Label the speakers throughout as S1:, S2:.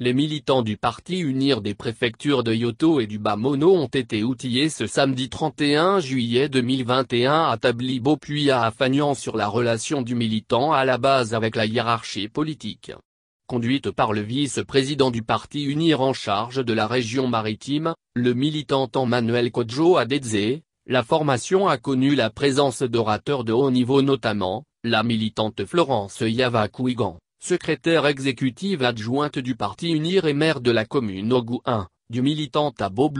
S1: Les militants du parti Unir des préfectures de Yoto et du Bas-Mono ont été outillés ce samedi 31 juillet 2021 à Tablibo puis à Afanian sur la relation du militant à la base avec la hiérarchie politique. Conduite par le vice-président du parti Unir en charge de la région maritime, le militant Emmanuel Kodjo Adedze, la formation a connu la présence d'orateurs de haut niveau notamment, la militante Florence Yavakouigan secrétaire exécutive adjointe du parti Unir et maire de la commune Ogouin, du militant Tabo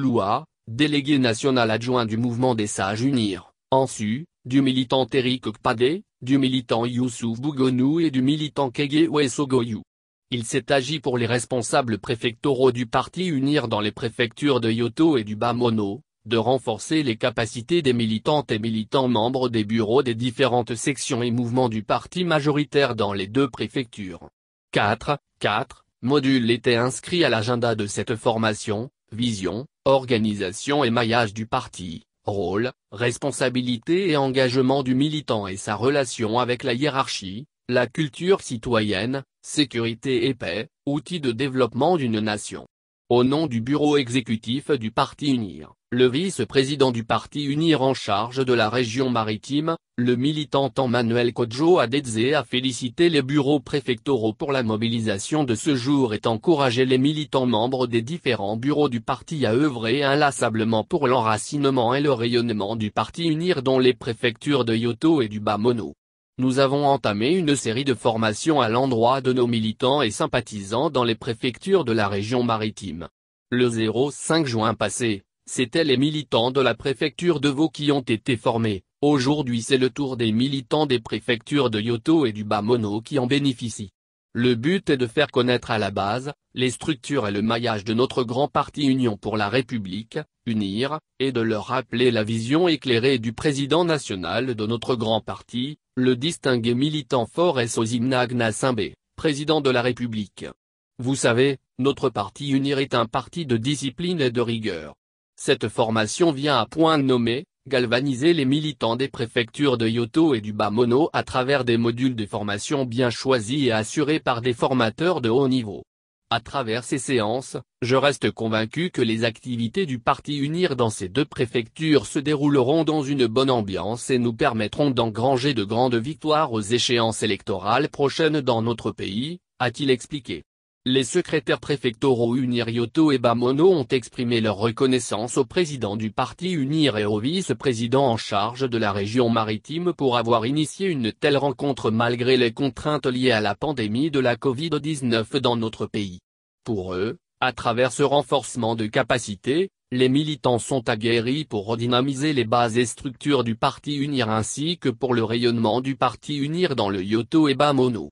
S1: délégué national adjoint du mouvement des sages Unir, Ansu, du militant Eric Kpadé, du militant Youssouf Bougonou et du militant Kege Wessogoyou. Il s'est agi pour les responsables préfectoraux du parti Unir dans les préfectures de Yoto et du Bamono, de renforcer les capacités des militantes et militants membres des bureaux des différentes sections et mouvements du parti majoritaire dans les deux préfectures. 4. 4. Modules étaient inscrits à l'agenda de cette formation, vision, organisation et maillage du parti, rôle, responsabilité et engagement du militant et sa relation avec la hiérarchie, la culture citoyenne, sécurité et paix, outils de développement d'une nation. Au nom du bureau exécutif du Parti Unir, le vice-président du parti Unir en charge de la région maritime, le militant Emmanuel Kodjo Adedze a félicité les bureaux préfectoraux pour la mobilisation de ce jour et encouragé les militants membres des différents bureaux du parti à œuvrer inlassablement pour l'enracinement et le rayonnement du parti Unir dans les préfectures de Yoto et du Bas-Mono. Nous avons entamé une série de formations à l'endroit de nos militants et sympathisants dans les préfectures de la région maritime. Le 05 juin passé, C'étaient les militants de la préfecture de Vaud qui ont été formés, aujourd'hui c'est le tour des militants des préfectures de Yoto et du Bamono qui en bénéficient. Le but est de faire connaître à la base, les structures et le maillage de notre grand parti Union pour la République, unir, et de leur rappeler la vision éclairée du président national de notre grand parti, le distingué militant fort et Nagna président de la République. Vous savez, notre parti Unir est un parti de discipline et de rigueur, cette formation vient à point nommé, galvaniser les militants des préfectures de Yoto et du Bamono à travers des modules de formation bien choisis et assurés par des formateurs de haut niveau. À travers ces séances, je reste convaincu que les activités du Parti Unir dans ces deux préfectures se dérouleront dans une bonne ambiance et nous permettront d'engranger de grandes victoires aux échéances électorales prochaines dans notre pays, a-t-il expliqué. Les secrétaires préfectoraux Unir Yoto et Bamono ont exprimé leur reconnaissance au président du parti Unir et au vice-président en charge de la région maritime pour avoir initié une telle rencontre malgré les contraintes liées à la pandémie de la Covid-19 dans notre pays. Pour eux, à travers ce renforcement de capacité, les militants sont aguerris pour redynamiser les bases et structures du parti Unir ainsi que pour le rayonnement du parti Unir dans le Yoto et Bamono.